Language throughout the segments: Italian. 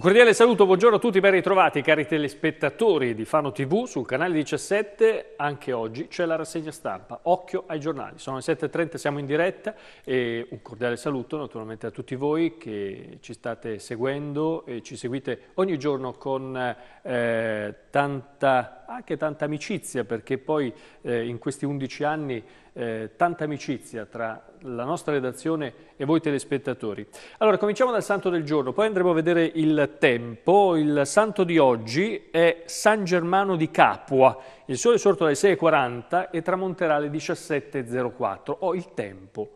Un cordiale saluto, buongiorno a tutti, ben ritrovati cari telespettatori di Fano TV sul canale 17, anche oggi c'è la rassegna stampa, occhio ai giornali, sono le 7.30, siamo in diretta e un cordiale saluto naturalmente a tutti voi che ci state seguendo e ci seguite ogni giorno con eh, tanta anche tanta amicizia, perché poi eh, in questi 11 anni eh, tanta amicizia tra la nostra redazione e voi telespettatori. Allora, cominciamo dal santo del giorno, poi andremo a vedere il tempo. Il santo di oggi è San Germano di Capua. Il sole è sorto alle 6.40 e tramonterà alle 17.04. Ho oh, il tempo.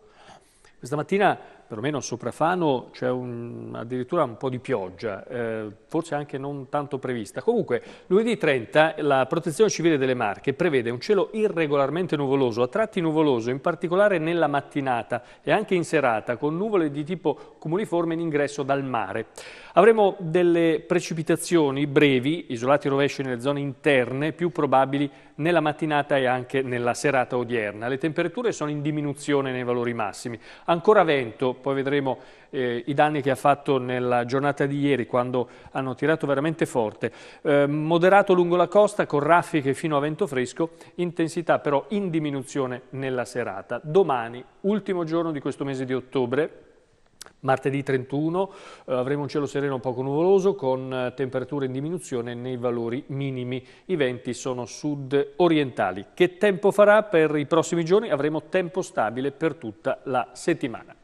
Questa mattina perlomeno soprafano c'è un, addirittura un po' di pioggia, eh, forse anche non tanto prevista. Comunque, lunedì 30 la Protezione Civile delle Marche prevede un cielo irregolarmente nuvoloso, a tratti nuvoloso, in particolare nella mattinata e anche in serata, con nuvole di tipo comuniforme in ingresso dal mare. Avremo delle precipitazioni brevi, isolati rovesci nelle zone interne, più probabili nella mattinata e anche nella serata odierna. Le temperature sono in diminuzione nei valori massimi. Ancora vento poi vedremo eh, i danni che ha fatto nella giornata di ieri quando hanno tirato veramente forte. Eh, moderato lungo la costa con raffiche fino a vento fresco, intensità però in diminuzione nella serata. Domani, ultimo giorno di questo mese di ottobre, Martedì 31 eh, avremo un cielo sereno poco nuvoloso con eh, temperature in diminuzione nei valori minimi. I venti sono sud-orientali. Che tempo farà per i prossimi giorni? Avremo tempo stabile per tutta la settimana.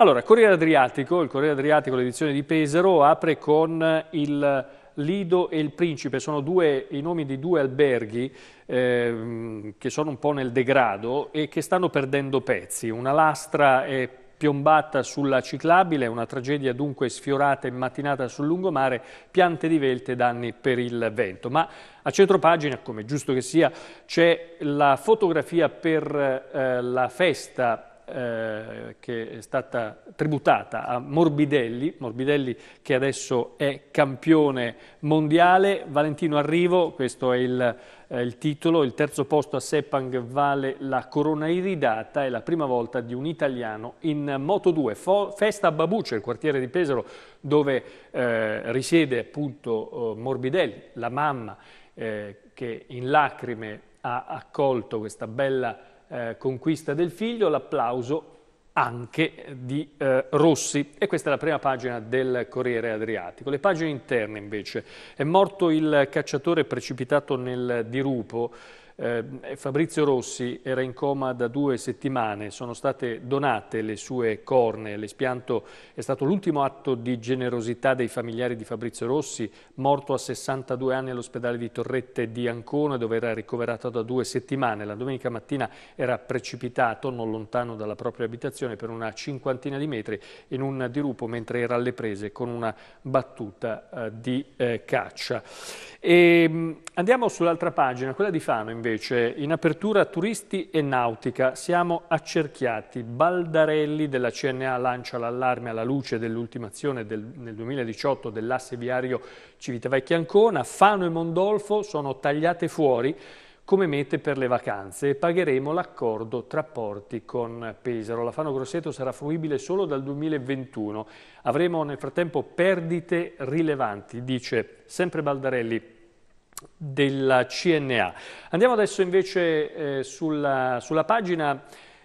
Allora, Corriere Adriatico, il Corriere Adriatico, l'edizione di Pesaro, apre con il Lido e il Principe, sono due, i nomi di due alberghi eh, che sono un po' nel degrado e che stanno perdendo pezzi. Una lastra è piombata sulla ciclabile, una tragedia dunque sfiorata e mattinata sul lungomare, piante divelte, e danni per il vento. Ma a centropagina, come giusto che sia, c'è la fotografia per eh, la festa eh, che è stata tributata a Morbidelli, Morbidelli che adesso è campione mondiale, Valentino Arrivo, questo è il, eh, il titolo, il terzo posto a Sepang vale la corona iridata, è la prima volta di un italiano in Moto 2, Fo festa a Babuccio, il quartiere di Pesaro dove eh, risiede appunto oh, Morbidelli, la mamma eh, che in lacrime ha accolto questa bella eh, conquista del figlio, l'applauso anche di eh, Rossi. E questa è la prima pagina del Corriere Adriatico. Le pagine interne invece. È morto il cacciatore precipitato nel dirupo eh, Fabrizio Rossi era in coma da due settimane, sono state donate le sue corne, l'espianto è stato l'ultimo atto di generosità dei familiari di Fabrizio Rossi, morto a 62 anni all'ospedale di Torrette di Ancona dove era ricoverato da due settimane. La domenica mattina era precipitato non lontano dalla propria abitazione per una cinquantina di metri in un dirupo mentre era alle prese con una battuta eh, di eh, caccia. E, ehm, andiamo sull'altra pagina, quella di Fano invece invece, in apertura turisti e nautica, siamo accerchiati, Baldarelli della CNA lancia l'allarme alla luce dell'ultimazione del, nel 2018 dell'asse viario Civitavecchia-Ancona, Fano e Mondolfo sono tagliate fuori come mete per le vacanze e pagheremo l'accordo tra porti con Pesaro. La Fano Grosseto sarà fruibile solo dal 2021. Avremo nel frattempo perdite rilevanti, dice sempre Baldarelli della CNA. Andiamo adesso invece eh, sulla, sulla, pagina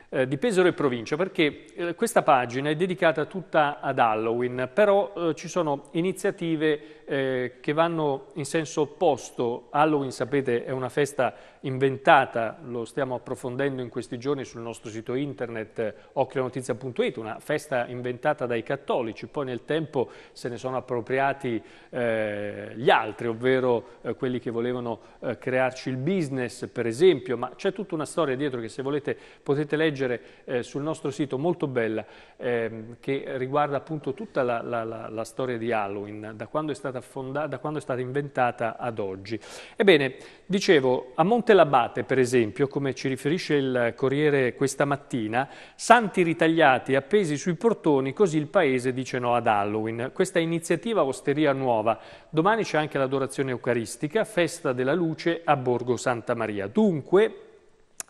eh, di Pesaro e Provincia, perché eh, questa pagina è dedicata tutta ad Halloween, però eh, ci sono iniziative eh, che vanno in senso opposto. Halloween, sapete, è una festa inventata, lo stiamo approfondendo in questi giorni sul nostro sito internet eh, occhionotizia.it, una festa inventata dai cattolici, poi nel tempo se ne sono appropriati eh, gli altri, ovvero eh, quelli che volevano eh, crearci il business per esempio, ma c'è tutta una storia dietro che se volete potete leggere eh, sul nostro sito, molto bella, ehm, che riguarda appunto tutta la, la, la, la storia di Halloween, da quando, fondata, da quando è stata inventata ad oggi. Ebbene, dicevo, a Monte Durante l'abate, per esempio, come ci riferisce il Corriere questa mattina, santi ritagliati appesi sui portoni, così il paese dice no ad Halloween. Questa iniziativa Osteria Nuova. Domani c'è anche l'adorazione eucaristica, festa della luce a Borgo Santa Maria. Dunque,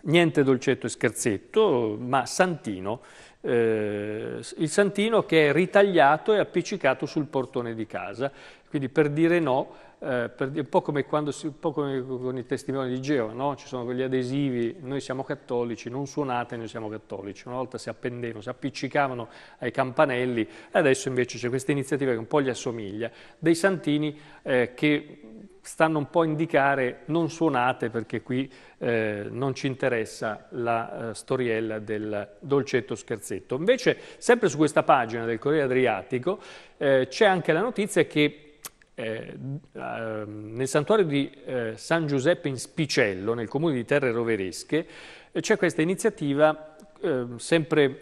niente dolcetto e scherzetto, ma santino. Eh, il santino che è ritagliato e appiccicato sul portone di casa. Quindi per dire no eh, per, un, po si, un, po come con i testimoni di Geo, no? ci sono quegli adesivi, noi siamo cattolici, non suonate, noi siamo cattolici, una volta si appendevano, si appiccicavano ai campanelli, e adesso invece c'è questa iniziativa che un po' gli assomiglia, dei santini eh, che stanno un po' a indicare non suonate perché qui eh, non ci interessa la eh, storiella del dolcetto scherzetto. Invece, sempre su questa pagina del Corriere Adriatico, eh, c'è anche la notizia che eh, ehm, nel santuario di eh, San Giuseppe in Spicello, nel comune di Terre Roveresche, eh, c'è questa iniziativa eh, sempre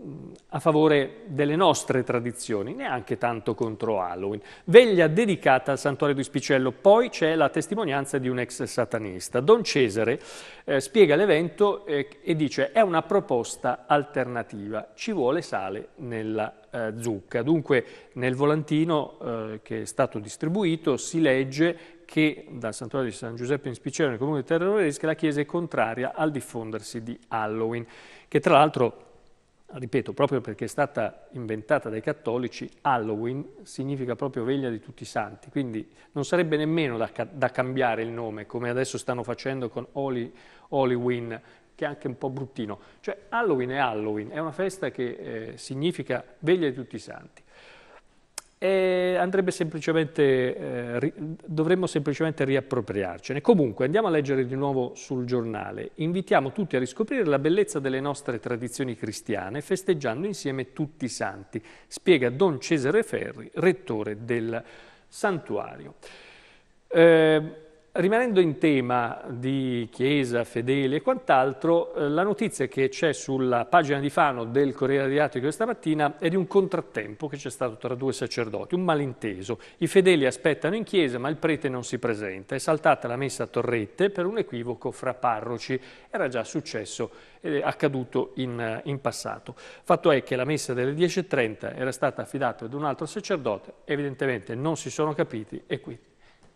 mm, a favore delle nostre tradizioni, neanche tanto contro Halloween. Veglia dedicata al santuario di Spicello, poi c'è la testimonianza di un ex satanista. Don Cesare eh, spiega l'evento eh, e dice è una proposta alternativa, ci vuole sale nella eh, zucca. Dunque nel volantino eh, che è stato distribuito si legge che dal santuario di San Giuseppe in Spicero nel comune di Terra Roveresca la chiesa è contraria al diffondersi di Halloween, che tra l'altro ripeto, proprio perché è stata inventata dai cattolici, Halloween significa proprio veglia di tutti i santi, quindi non sarebbe nemmeno da, da cambiare il nome, come adesso stanno facendo con Holy, Halloween, che è anche un po' bruttino. Cioè Halloween è Halloween, è una festa che eh, significa veglia di tutti i santi. E andrebbe semplicemente, eh, ri, dovremmo semplicemente riappropriarcene. Comunque andiamo a leggere di nuovo sul giornale. Invitiamo tutti a riscoprire la bellezza delle nostre tradizioni cristiane festeggiando insieme tutti i santi, spiega Don Cesare Ferri, rettore del santuario. Eh, Rimanendo in tema di Chiesa, fedeli e quant'altro, eh, la notizia che c'è sulla pagina di Fano del Corriere Adriatico questa mattina è di un contrattempo che c'è stato tra due sacerdoti, un malinteso. I fedeli aspettano in Chiesa ma il prete non si presenta. È saltata la messa a torrette per un equivoco fra parroci. Era già successo, eh, accaduto in, eh, in passato. Fatto è che la messa delle 10.30 era stata affidata ad un altro sacerdote, evidentemente non si sono capiti e qui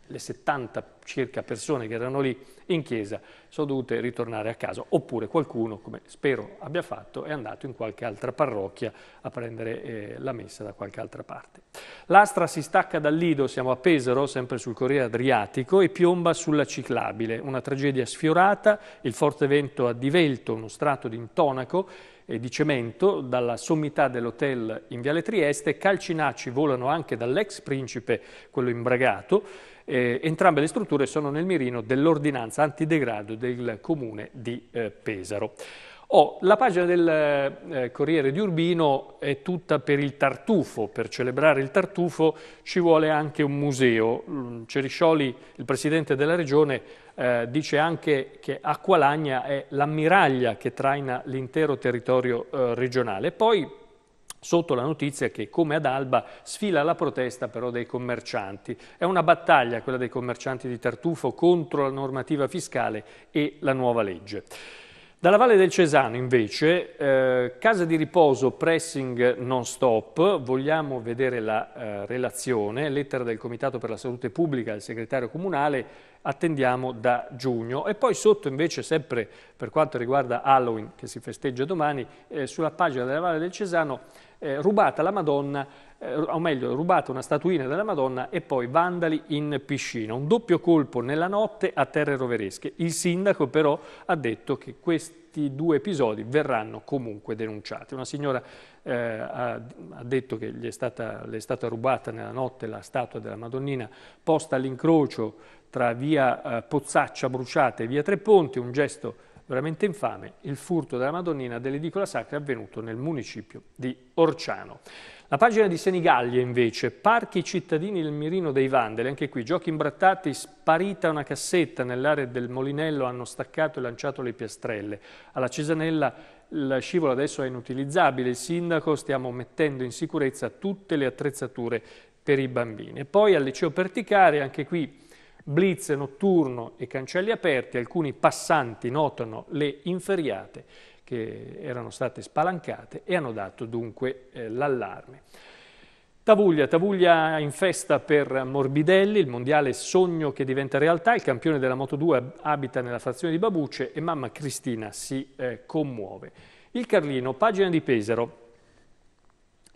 le 70 circa persone che erano lì in chiesa sono dovute ritornare a casa, oppure qualcuno, come spero abbia fatto, è andato in qualche altra parrocchia a prendere eh, la messa da qualche altra parte. L'Astra si stacca dal Lido, siamo a Pesaro, sempre sul Corriere Adriatico, e piomba sulla Ciclabile, una tragedia sfiorata, il forte vento ha divelto uno strato di intonaco e di cemento dalla sommità dell'hotel in Viale Trieste, calcinacci volano anche dall'ex principe, quello imbragato, eh, entrambe le strutture sono nel mirino dell'ordinanza antidegrado del comune di eh, Pesaro. Oh, la pagina del eh, eh Corriere di Urbino è tutta per il tartufo, per celebrare il tartufo ci vuole anche un museo. Mm, Ceriscioli, il presidente della regione, eh, dice anche che Acqualagna è l'ammiraglia che traina l'intero territorio eh, regionale. Poi sotto la notizia che, come ad Alba, sfila la protesta però dei commercianti. È una battaglia quella dei commercianti di Tartufo contro la normativa fiscale e la nuova legge. Dalla Valle del Cesano invece, eh, casa di riposo pressing non stop, vogliamo vedere la eh, relazione, lettera del Comitato per la Salute Pubblica al segretario comunale, attendiamo da giugno. E poi sotto invece, sempre per quanto riguarda Halloween che si festeggia domani, eh, sulla pagina della Valle del Cesano eh, rubata la Madonna, eh, o meglio, rubata una statuina della Madonna e poi vandali in piscina. Un doppio colpo nella notte a terre roveresche. Il sindaco però ha detto che questi due episodi verranno comunque denunciati. Una signora eh, ha, ha, detto che gli è stata, le è stata rubata nella notte la statua della Madonnina posta all'incrocio tra via eh, Pozzaccia Bruciata e via Tre Ponti, un gesto Veramente infame il furto della Madonnina dell'edicola sacra avvenuto nel municipio di Orciano. La pagina di Senigallia invece, parchi cittadini del mirino dei vandali, anche qui giochi imbrattati, sparita una cassetta nell'area del Molinello, hanno staccato e lanciato le piastrelle. Alla Cesanella la scivola adesso è inutilizzabile, il sindaco stiamo mettendo in sicurezza tutte le attrezzature per i bambini. E poi al liceo Perticare, anche qui blitz notturno e cancelli aperti, alcuni passanti notano le inferriate che erano state spalancate e hanno dato dunque eh, l'allarme. Tavuglia, Tavuglia in festa per Morbidelli, il mondiale sogno che diventa realtà, il campione della Moto2 abita nella frazione di Babuce e mamma Cristina si eh, commuove. Il Carlino, pagina di Pesaro,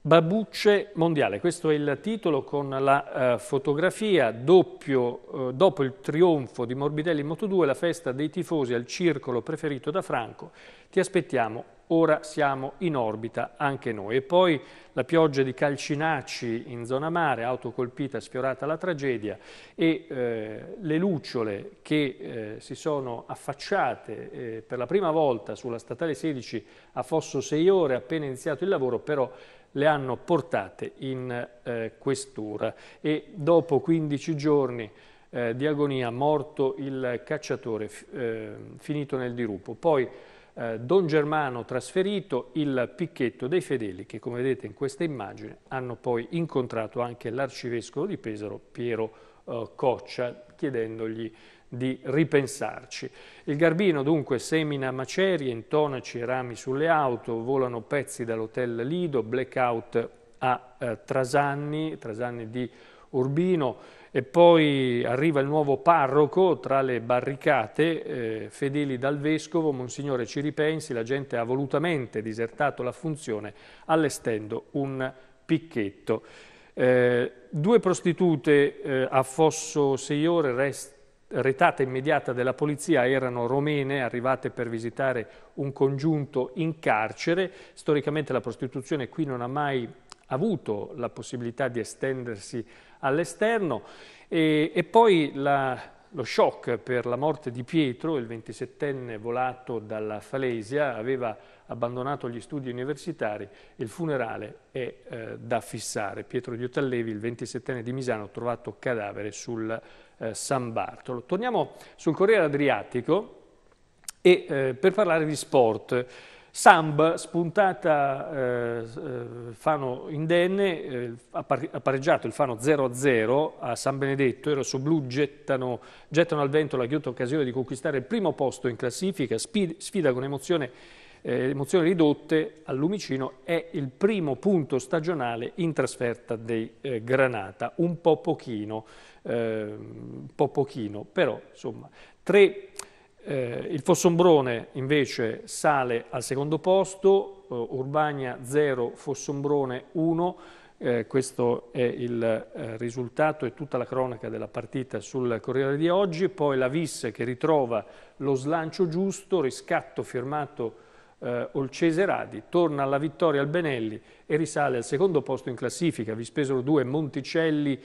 Babucce mondiale, questo è il titolo con la eh, fotografia, doppio, eh, dopo il trionfo di Morbidelli in Moto2, la festa dei tifosi al circolo preferito da Franco, ti aspettiamo, ora siamo in orbita anche noi. E poi la pioggia di calcinacci in zona mare, auto colpita, sfiorata la tragedia e eh, le lucciole che eh, si sono affacciate eh, per la prima volta sulla statale 16 a Fosso 6 ore, appena iniziato il lavoro, però le hanno portate in eh, questura e dopo 15 giorni eh, di agonia morto il cacciatore eh, finito nel dirupo. Poi eh, Don Germano trasferito, il picchetto dei fedeli che come vedete in questa immagine hanno poi incontrato anche l'arcivescovo di Pesaro Piero eh, Coccia chiedendogli di ripensarci. Il Garbino dunque semina macerie, intonaci e rami sulle auto, volano pezzi dall'hotel Lido, blackout a eh, Trasanni, Trasanni di Urbino e poi arriva il nuovo parroco tra le barricate, eh, fedeli dal vescovo, Monsignore ci ripensi, la gente ha volutamente disertato la funzione allestendo un picchetto. Eh, due prostitute eh, a Fosso Seiore restano retata immediata della polizia erano romene arrivate per visitare un congiunto in carcere. Storicamente la prostituzione qui non ha mai avuto la possibilità di estendersi all'esterno e, e, poi la, lo shock per la morte di Pietro, il 27enne volato dalla Falesia, aveva abbandonato gli studi universitari, il funerale è eh, da fissare. Pietro di il 27enne di Misano, trovato cadavere sul eh, San Bartolo. Torniamo sul Corriere Adriatico e eh, per parlare di sport. Samb, spuntata eh, eh, Fano indenne, eh, ha pareggiato il Fano 0-0 a San Benedetto, i rossoblù gettano, gettano al vento la ghiotta occasione di conquistare il primo posto in classifica, sfida con emozione eh, emozioni ridotte al Lumicino è il primo punto stagionale in trasferta dei eh, Granata, un po' pochino, eh, un po' pochino, però insomma. Tre, eh, il Fossombrone invece sale al secondo posto, eh, Urbania 0, Fossombrone 1, eh, questo è il eh, risultato e tutta la cronaca della partita sul Corriere di oggi, poi la Visse che ritrova lo slancio giusto, riscatto firmato eh, Olcese Radi, torna alla vittoria al Benelli e risale al secondo posto in classifica, vi spesero due Monticelli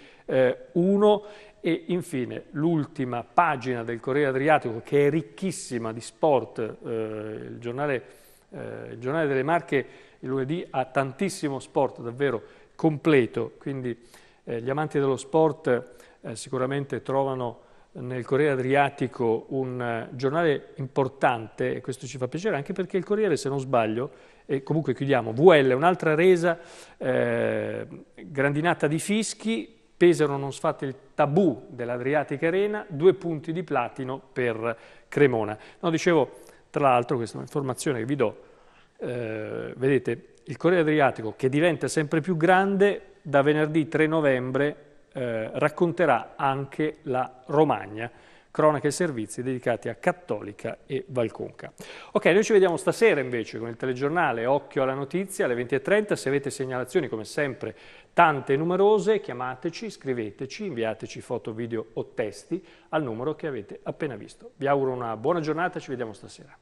1 eh, e infine l'ultima pagina del Corriere Adriatico che è ricchissima di sport, eh, il, giornale, eh, il giornale delle Marche il lunedì ha tantissimo sport davvero completo, quindi eh, gli amanti dello sport eh, sicuramente trovano nel Corriere Adriatico un eh, giornale importante, e questo ci fa piacere anche perché il Corriere, se non sbaglio, e comunque chiudiamo, VL, un'altra resa, eh, grandinata di fischi, Pesaro non sfatta il tabù dell'Adriatica Arena, due punti di platino per Cremona. No, dicevo, tra l'altro, questa è un'informazione che vi do, eh, vedete, il Corriere Adriatico che diventa sempre più grande da venerdì 3 novembre eh, racconterà anche la Romagna, cronache e servizi dedicati a Cattolica e Valconca. Ok, noi ci vediamo stasera invece con il telegiornale Occhio alla Notizia alle 20.30. Se avete segnalazioni, come sempre, tante e numerose, chiamateci, scriveteci, inviateci foto, video o testi al numero che avete appena visto. Vi auguro una buona giornata, ci vediamo stasera.